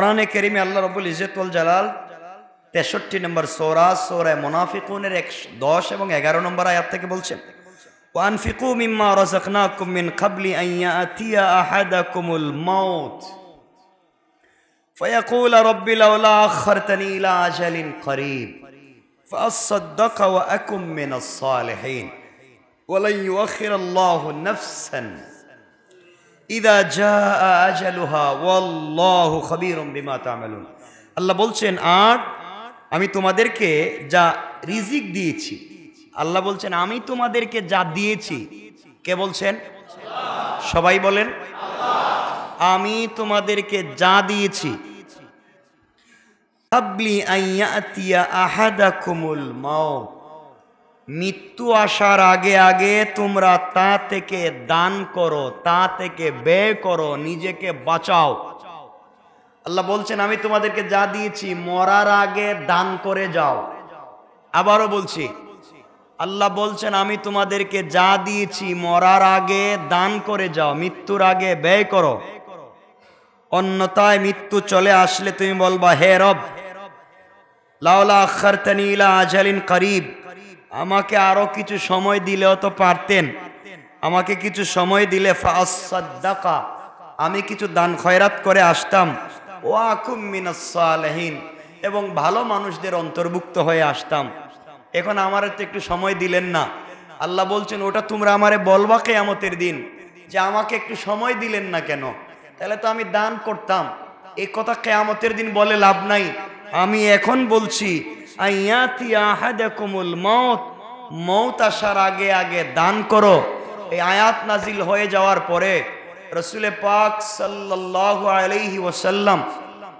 اللہ رب العزت والجلال تشتی نمبر سورا سورا منافقون ریکش دوش ہے بھنگ اگر نمبر آیات تک بول چھے وأنفقوا مما رزقناكم من قبل أن يأتي أحدكم الموت فيقول رب لولا أخرتني إلى أجل قريب فأصدق وأكن من الصالحين ولن يؤخر الله نفساً ইদা জা আজালুহা ওয়াল্লাহু খাবীরুম বিমা তা'মালুন আল্লাহ বলছেন আর আমি তোমাদেরকে যা রিজিক দিয়েছি আল্লাহ বলছেন আমি তোমাদেরকে যা দিয়েছি কে বলছেন সবাই বলেন আমি তোমাদেরকে যা দিয়েছি আহাদা কুমুল মাউত মৃত্যু আসার আগে আগে তোমরা তা থেকে দান করো তা থেকে ব্যয় করো নিজেকে বাঁচাও আল্লাহ বলছেন আমি তোমাদেরকে যা দিয়েছি মরার আগে দান করে যাও আবারও বলছি আল্লাহ বলছেন আমি তোমাদেরকে যা দিয়েছি মরার আগে দান করে যাও মৃত্যুর আগে ব্যয় করো অন্যতায় মৃত্যু চলে আসলে তুমি বলবা হে রব লাউলা আখার তানিলা আজালিন করিব আমাকে আরো কিছু সময় দিলেও তো পারতেন আমাকে কিছু সময় দিলে আমি কিছু দান খয়রাত করে আসতাম ও আকুম এবং ভালো মানুষদের অন্তর্ভুক্ত হয়ে আসতাম এখন আমার তো একটু সময় দিলেন না আল্লাহ বলছেন ওটা তোমরা আমারে বলবা কেয়ামতের দিন যে আমাকে একটু সময় দিলেন না কেন তাহলে তো আমি দান করতাম এ কথা কেয়ামতের দিন বলে লাভ নাই আমি এখন বলছি আয়াতি মত মৌত আসার আগে আগে দান করো এই আয়াত নাজিল হয়ে যাওয়ার পরে রসুলে পাক সাল্লি ওসাল্লাম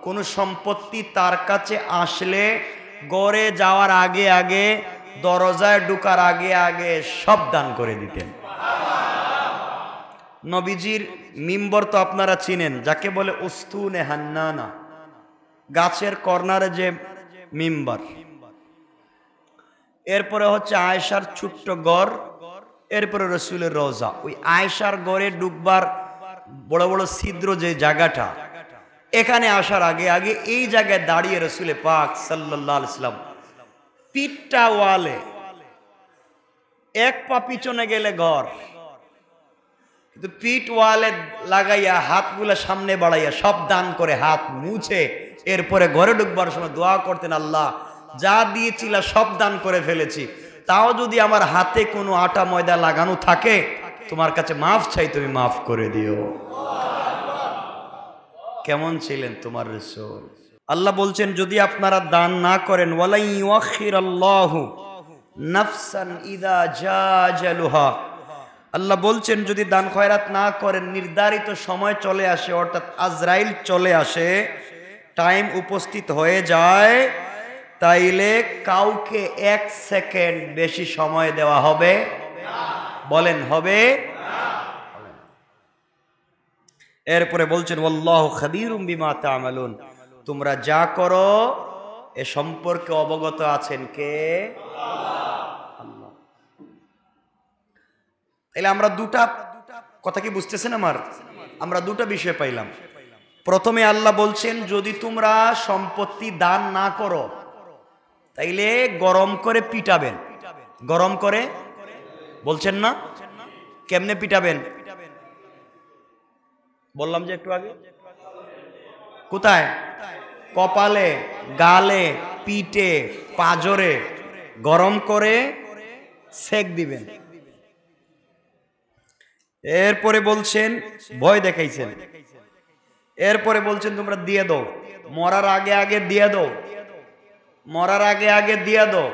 কোন সম্পত্তি তার কাছে আসলে গড়ে যাওয়ার আগে আগে দরজায় ঢুকার আগে আগে সব দান করে দিতেন নবীজির মিম্বর তো আপনারা চিনেন যাকে বলে উস্তুনে নেহান্না গাছের কর্নারে যে মিম্বার এরপরে হচ্ছে আয়েশার ছোট্ট গড় এরপরে রসুলের রোজা ওই আয়েশার গড়ে ডুববার বড় বড় ছিদ্র যে জায়গাটা এখানে আসার আগে আগে এই জায়গায় দাঁড়িয়ে রসুলে পাক সাল্লাহ ইসলাম পিঠটা ওয়ালে এক পা পিছনে গেলে ঘর কিন্তু পিঠ ওয়ালে লাগাইয়া হাতগুলা সামনে বাড়াইয়া সব দান করে হাত মুছে এরপরে ঘরে ঢুকবার সময় দোয়া করতেন আল্লাহ যা দিয়েছিল সব দান করে ফেলেছি তাও যদি আমার হাতে কোনো আটা ময়দা লাগানো থাকে তোমার কাছে মাফ চাই তুমি মাফ করে দিও কেমন ছিলেন তোমার রসুল আল্লাহ বলছেন যদি আপনারা দান না করেন ওয়ালাই নাফসান ইদা আল্লাহ বলছেন যদি দান খয়রাত না করেন নির্ধারিত সময় চলে আসে অর্থাৎ আজরাইল চলে আসে টাইম উপস্থিত হয়ে যায় তাইলে কাউকে এক সেকেন্ড বেশি সময় দেওয়া হবে বলেন হবে এরপরে বলছেন ওল্লাহ খাদিরুম বিমা তামালুন তোমরা যা করো এ সম্পর্কে অবগত আছেন কে তাহলে আমরা দুটা কথা কি বুঝতেছেন আমার আমরা দুটা বিষয় পাইলাম প্রথমে আল্লাহ বলছেন যদি তোমরা সম্পত্তি দান না করো তাইলে গরম করে পিটাবেন গরম করে বলছেন না কেমনে পিটাবেন বললাম যে একটু আগে কোথায় কপালে গালে পিটে পাজরে গরম করে সেক দিবেন এরপরে বলছেন ভয় দেখাইছেন এরপরে বলছেন তোমরা দিয়ে দাও মরার আগে আগে দিয়ে দাও মরার আগে আগে দিয়ে দাও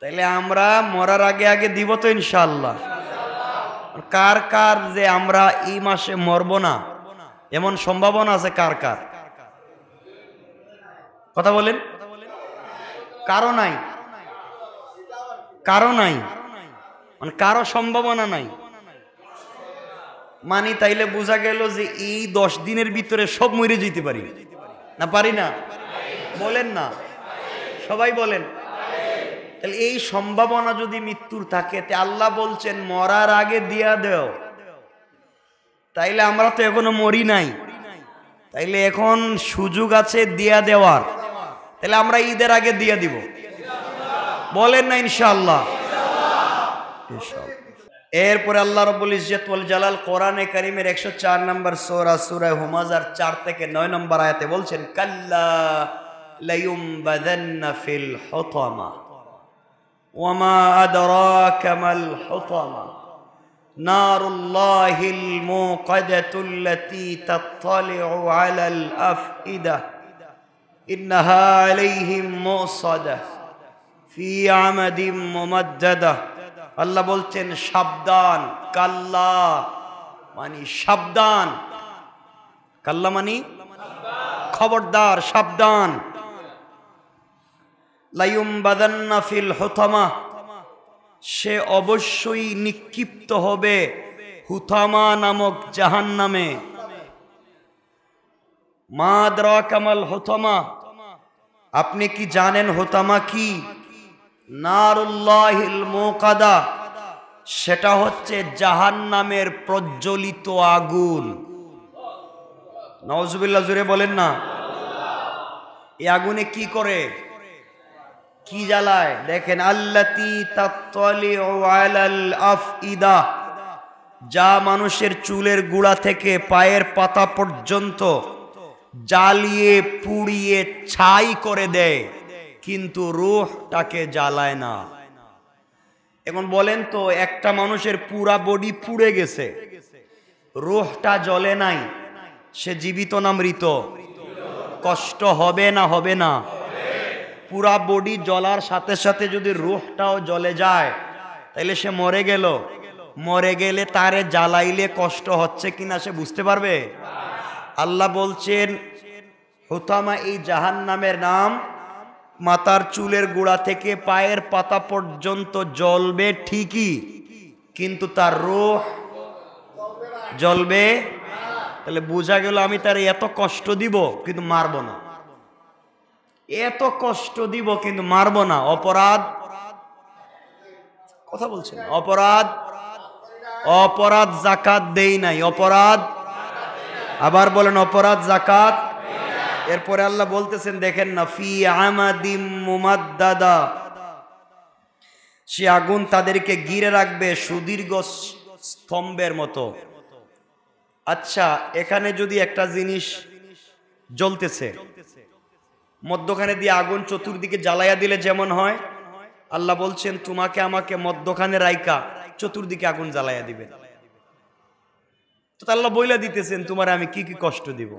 তাইলে আমরা মরার আগে আগে দিব তো ইনশাল্লাহ কার কার যে আমরা এই মাসে মরব না এমন সম্ভাবনা আছে কার কার কথা বলেন কারো নাই কারো নাই মানে কারো সম্ভাবনা নাই মানি তাইলে বোঝা গেল যে এই দশ দিনের ভিতরে সব মরে যেতে পারি না পারি না বলেন না সবাই বলেন তাহলে এই সম্ভাবনা যদি মৃত্যুর থাকে তে আল্লাহ বলছেন মরার আগে দিয়া দেও তাইলে আমরা তো এখনো মরি নাই তাইলে এখন সুযোগ আছে দিয়া দেওয়ার তাহলে আমরা ঈদের আগে দিয়া দিব বলেন না ইনশাল্লাহ ইনশাল্লাহ এর পরে আল্লাহ রাব্বুল ইজ্জত ওয়াল জালাল কোরআনে কারীমের 104 নম্বর সূরা সূরা হুমাজার 4 থেকে 9 নম্বর আয়াতে বলছেন কাল্লা লাইম বাদান্না ফিল হুতামা ওয়ামা আদরা কামাল হতমা نار الله الموقدة التي تطلع على الأفئدة إنها عليهم مؤصدة في عمد ممدده আল্লাহ বলছেন সাবধান কাল্লা মানে সাবধান কাল্লা মানি খবরদার সাবধান লাইম বাদান্না ফিল হোথামা সে অবশ্যই নিক্ষিপ্ত হবে হুথামা নামক জাহান নামে মাদ্রা কামাল হোথামা আপনি কি জানেন হোতামা কি নারুল্লাহিল মোকাদা সেটা হচ্ছে জাহান নামের প্রজ্বলিত আগুন নওয়াজবিল্লা জুড়ে বলেন না এই আগুনে কি করে কি জ্বালায় দেখেন আল্লাতি যা মানুষের চুলের গুড়া থেকে পায়ের পাতা পর্যন্ত জ্বালিয়ে পুড়িয়ে ছাই করে দেয় কিন্তু রোহটাকে জ্বালায় না এখন বলেন তো একটা মানুষের পুরা বডি পুড়ে গেছে রুহটা জ্বলে নাই সে জীবিত না মৃত কষ্ট হবে না হবে না পুরা বডি জ্বলার সাথে সাথে যদি রুহটাও জ্বলে যায় তাহলে সে মরে গেল মরে গেলে তারে জ্বালাইলে কষ্ট হচ্ছে কিনা সে বুঝতে পারবে আল্লাহ বলছেন হুতামা এই জাহান নামের নাম মাথার চুলের গোড়া থেকে পায়ের পাতা পর্যন্ত জ্বলবে ঠিকই কিন্তু তার রোহ জ্বলবে তাহলে বোঝা গেল আমি তার এত কষ্ট দিব কিন্তু মারব না এত কষ্ট দিব কিন্তু মারব না অপরাধ কথা বলছেন অপরাধ অপরাধ জাকাত দেই নাই অপরাধ আবার বলেন অপরাধ জাকাত এরপরে আল্লাহ বলতেছেন দেখেন না ফি আমাদিম সে আগুন তাদেরকে ঘিরে রাখবে সুদীর্ঘ স্তম্ভের মতো আচ্ছা এখানে যদি একটা জিনিস জ্বলতেছে মধ্যখানে দিয়ে আগুন চতুর্দিকে জ্বালাইয়া দিলে যেমন হয় আল্লাহ বলছেন তোমাকে আমাকে মধ্যখানে রাইকা চতুর্দিকে আগুন জ্বালাইয়া দিবে তো আল্লাহ বইলা দিতেছেন তোমার আমি কি কি কষ্ট দিব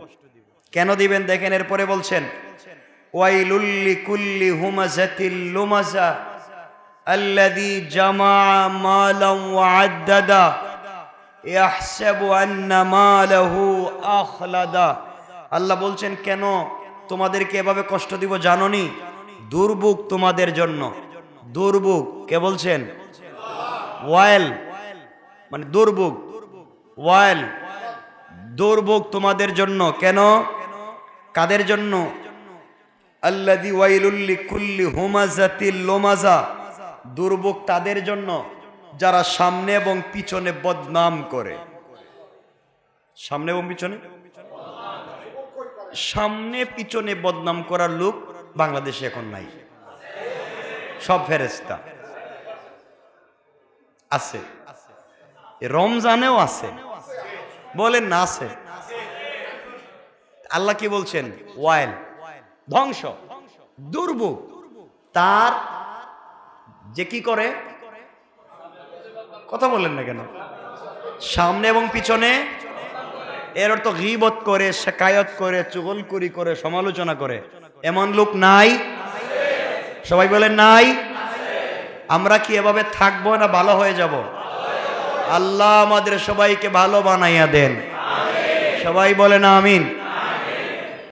কেন দিবেন দেখেন এরপরে বলছেন ওয়াইলুল্লি কুল্লি হুমাজাতিল লুমাজা আল্লাদি জামা মালাম ওয়াদ্দাদা ইয়াহসাবু আন্না মালাহু আখলাদা আল্লাহ বলছেন কেন তোমাদেরকে এভাবে কষ্ট দিব জানো জাননি দুর্ভোগ তোমাদের জন্য দুর্ভোগ কে বলছেন ওয়াইল মানে দুর্ভোগ ওয়াইল দুর্ভোগ তোমাদের জন্য কেন কাদের জন্য আল্লাদি ওয়াইলুল্লি কুল্লি হোমাজাতি লোমাজা দুর্ভোগ তাদের জন্য যারা সামনে এবং পিছনে বদনাম করে সামনে এবং পিছনে সামনে পিছনে বদনাম করার লোক বাংলাদেশে এখন নাই সব ফেরেস্তা আছে রমজানেও আছে বলেন না আছে আল্লাহ কি বলছেন ওয়াইল ধ্বংস দুর্ভোগ তার যে কি করে কথা বললেন না কেন সামনে এবং পিছনে এর অর্থ গিবত করে শেকায়ত করে চুগলকুরি করে সমালোচনা করে এমন লোক নাই সবাই বলে নাই আমরা কি এভাবে থাকবো না ভালো হয়ে যাব আল্লাহ আমাদের সবাইকে ভালো বানাইয়া দেন সবাই বলে না আমিন